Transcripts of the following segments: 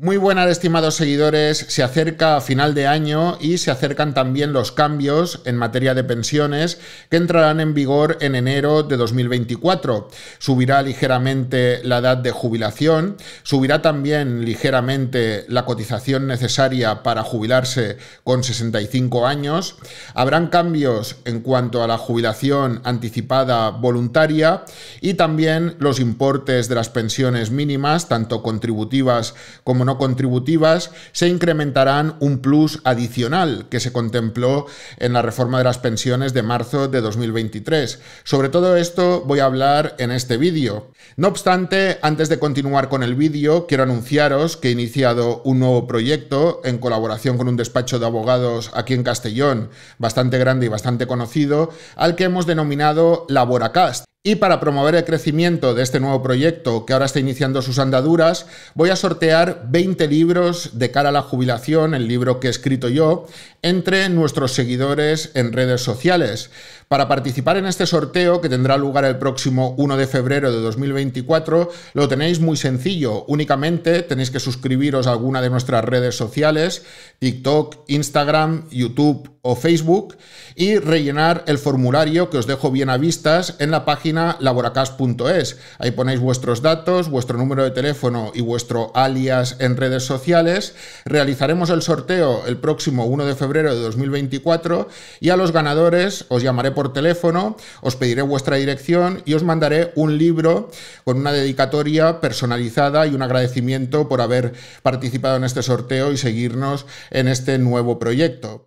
Muy buenas, estimados seguidores. Se acerca a final de año y se acercan también los cambios en materia de pensiones que entrarán en vigor en enero de 2024. Subirá ligeramente la edad de jubilación, subirá también ligeramente la cotización necesaria para jubilarse con 65 años. Habrán cambios en cuanto a la jubilación anticipada voluntaria y también los importes de las pensiones mínimas, tanto contributivas como no contributivas se incrementarán un plus adicional que se contempló en la reforma de las pensiones de marzo de 2023. Sobre todo esto voy a hablar en este vídeo. No obstante, antes de continuar con el vídeo, quiero anunciaros que he iniciado un nuevo proyecto en colaboración con un despacho de abogados aquí en Castellón, bastante grande y bastante conocido, al que hemos denominado Laboracast y para promover el crecimiento de este nuevo proyecto que ahora está iniciando sus andaduras, voy a sortear 20 libros de cara a la jubilación, el libro que he escrito yo, entre nuestros seguidores en redes sociales. Para participar en este sorteo, que tendrá lugar el próximo 1 de febrero de 2024, lo tenéis muy sencillo. Únicamente tenéis que suscribiros a alguna de nuestras redes sociales, TikTok, Instagram, YouTube o Facebook, y rellenar el formulario que os dejo bien a vistas en la página laboracas.es Ahí ponéis vuestros datos, vuestro número de teléfono y vuestro alias en redes sociales. Realizaremos el sorteo el próximo 1 de febrero de 2024 y a los ganadores os llamaré por teléfono, os pediré vuestra dirección y os mandaré un libro con una dedicatoria personalizada y un agradecimiento por haber participado en este sorteo y seguirnos en este nuevo proyecto.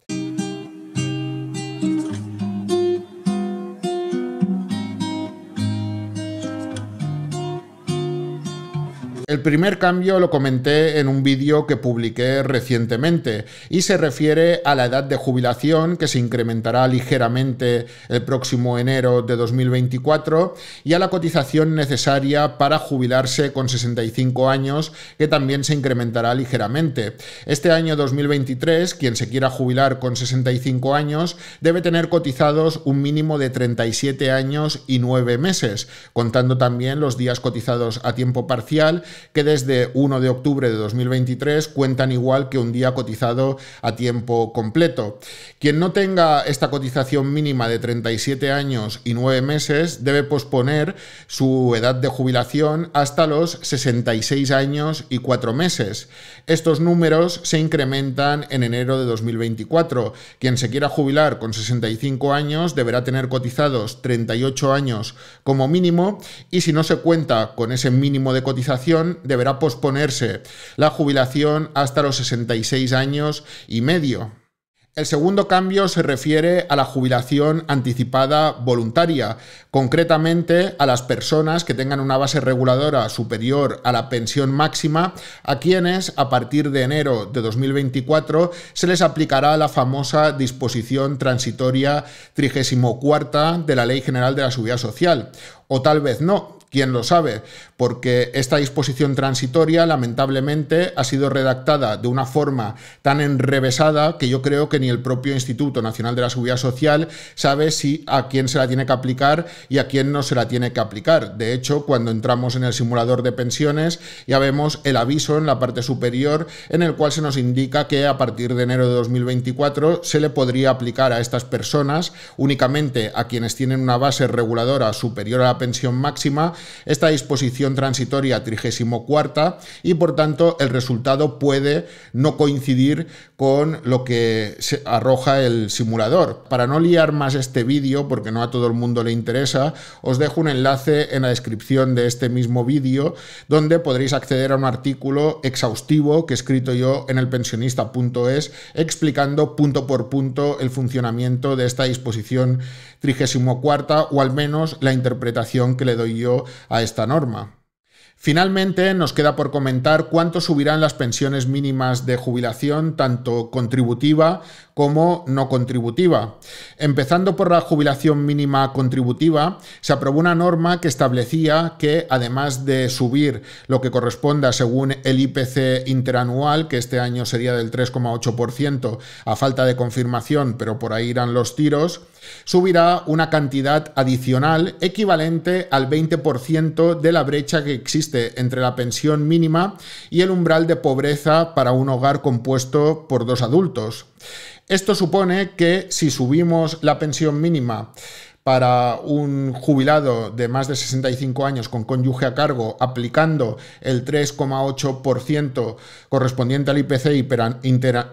El primer cambio lo comenté en un vídeo que publiqué recientemente y se refiere a la edad de jubilación que se incrementará ligeramente el próximo enero de 2024 y a la cotización necesaria para jubilarse con 65 años que también se incrementará ligeramente. Este año 2023, quien se quiera jubilar con 65 años debe tener cotizados un mínimo de 37 años y 9 meses, contando también los días cotizados a tiempo parcial que desde 1 de octubre de 2023 cuentan igual que un día cotizado a tiempo completo. Quien no tenga esta cotización mínima de 37 años y 9 meses debe posponer su edad de jubilación hasta los 66 años y 4 meses. Estos números se incrementan en enero de 2024. Quien se quiera jubilar con 65 años deberá tener cotizados 38 años como mínimo y si no se cuenta con ese mínimo de cotización deberá posponerse la jubilación hasta los 66 años y medio. El segundo cambio se refiere a la jubilación anticipada voluntaria, concretamente a las personas que tengan una base reguladora superior a la pensión máxima, a quienes a partir de enero de 2024 se les aplicará la famosa disposición transitoria 34 de la Ley General de la Seguridad Social. O tal vez no, ¿Quién lo sabe? Porque esta disposición transitoria, lamentablemente, ha sido redactada de una forma tan enrevesada que yo creo que ni el propio Instituto Nacional de la Seguridad Social sabe si a quién se la tiene que aplicar y a quién no se la tiene que aplicar. De hecho, cuando entramos en el simulador de pensiones, ya vemos el aviso en la parte superior en el cual se nos indica que a partir de enero de 2024 se le podría aplicar a estas personas únicamente a quienes tienen una base reguladora superior a la pensión máxima esta disposición transitoria 34 y por tanto el resultado puede no coincidir con lo que arroja el simulador. Para no liar más este vídeo, porque no a todo el mundo le interesa, os dejo un enlace en la descripción de este mismo vídeo donde podréis acceder a un artículo exhaustivo que he escrito yo en elpensionista.es explicando punto por punto el funcionamiento de esta disposición 34 o al menos la interpretación que le doy yo a esta norma. Finalmente, nos queda por comentar cuánto subirán las pensiones mínimas de jubilación, tanto contributiva como no contributiva. Empezando por la jubilación mínima contributiva, se aprobó una norma que establecía que, además de subir lo que corresponda según el IPC interanual, que este año sería del 3,8% a falta de confirmación, pero por ahí irán los tiros, subirá una cantidad adicional equivalente al 20% de la brecha que existe entre la pensión mínima y el umbral de pobreza para un hogar compuesto por dos adultos. Esto supone que si subimos la pensión mínima para un jubilado de más de 65 años con cónyuge a cargo, aplicando el 3,8% correspondiente al IPC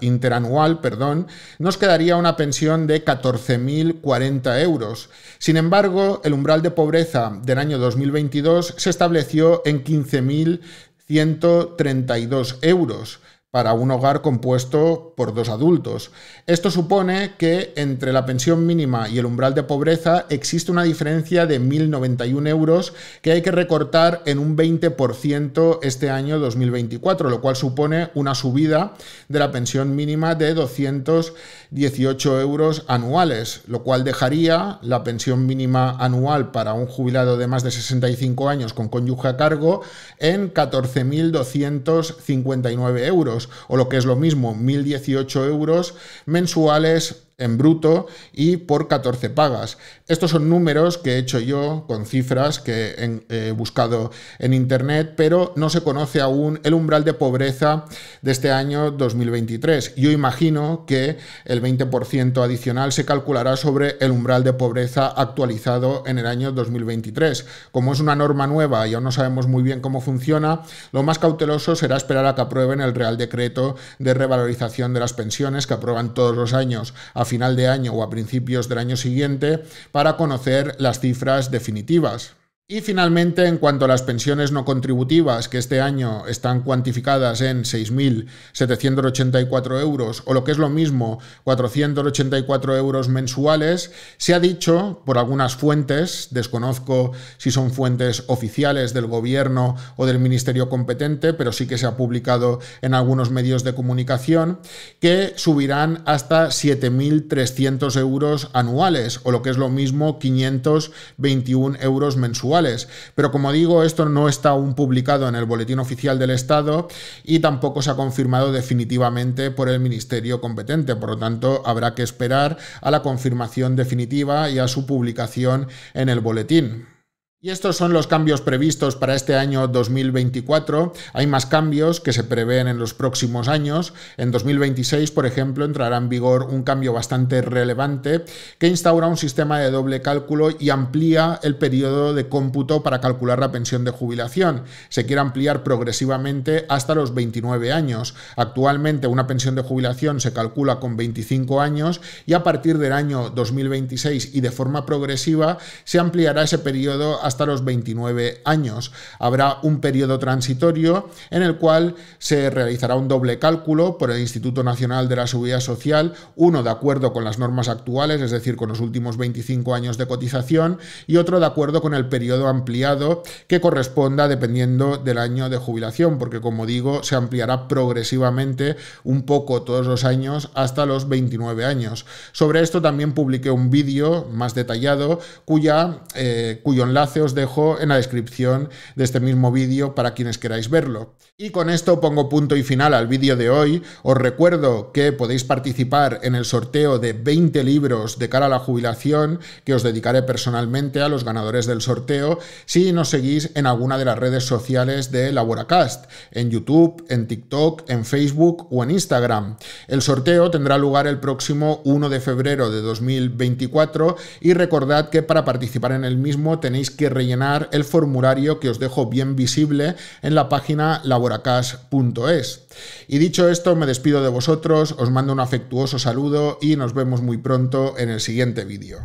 interanual, perdón, nos quedaría una pensión de 14.040 euros. Sin embargo, el umbral de pobreza del año 2022 se estableció en 15.132 euros para un hogar compuesto por dos adultos. Esto supone que entre la pensión mínima y el umbral de pobreza existe una diferencia de 1.091 euros que hay que recortar en un 20% este año 2024, lo cual supone una subida de la pensión mínima de 218 euros anuales, lo cual dejaría la pensión mínima anual para un jubilado de más de 65 años con cónyuge a cargo en 14.259 euros o lo que es lo mismo, 1.018 euros mensuales en bruto y por 14 pagas. Estos son números que he hecho yo con cifras que he buscado en internet, pero no se conoce aún el umbral de pobreza de este año 2023. Yo imagino que el 20% adicional se calculará sobre el umbral de pobreza actualizado en el año 2023. Como es una norma nueva y aún no sabemos muy bien cómo funciona, lo más cauteloso será esperar a que aprueben el Real Decreto de revalorización de las pensiones que aprueban todos los años a final de año o a principios del año siguiente para conocer las cifras definitivas. Y finalmente, en cuanto a las pensiones no contributivas, que este año están cuantificadas en 6.784 euros, o lo que es lo mismo, 484 euros mensuales, se ha dicho por algunas fuentes, desconozco si son fuentes oficiales del gobierno o del ministerio competente, pero sí que se ha publicado en algunos medios de comunicación, que subirán hasta 7.300 euros anuales, o lo que es lo mismo, 521 euros mensuales pero como digo, esto no está aún publicado en el Boletín Oficial del Estado y tampoco se ha confirmado definitivamente por el Ministerio competente. Por lo tanto, habrá que esperar a la confirmación definitiva y a su publicación en el boletín. Y estos son los cambios previstos para este año 2024. Hay más cambios que se prevén en los próximos años. En 2026, por ejemplo, entrará en vigor un cambio bastante relevante que instaura un sistema de doble cálculo y amplía el periodo de cómputo para calcular la pensión de jubilación. Se quiere ampliar progresivamente hasta los 29 años. Actualmente una pensión de jubilación se calcula con 25 años y a partir del año 2026 y de forma progresiva se ampliará ese periodo hasta los 29 años. Habrá un periodo transitorio en el cual se realizará un doble cálculo por el Instituto Nacional de la Seguridad Social, uno de acuerdo con las normas actuales, es decir, con los últimos 25 años de cotización, y otro de acuerdo con el periodo ampliado que corresponda dependiendo del año de jubilación, porque como digo, se ampliará progresivamente un poco todos los años hasta los 29 años. Sobre esto también publiqué un vídeo más detallado cuya, eh, cuyo enlace os dejo en la descripción de este mismo vídeo para quienes queráis verlo. Y con esto pongo punto y final al vídeo de hoy. Os recuerdo que podéis participar en el sorteo de 20 libros de cara a la jubilación que os dedicaré personalmente a los ganadores del sorteo si nos seguís en alguna de las redes sociales de Laboracast, en YouTube, en TikTok, en Facebook o en Instagram. El sorteo tendrá lugar el próximo 1 de febrero de 2024 y recordad que para participar en el mismo tenéis que rellenar el formulario que os dejo bien visible en la página laboracash.es. Y dicho esto, me despido de vosotros, os mando un afectuoso saludo y nos vemos muy pronto en el siguiente vídeo.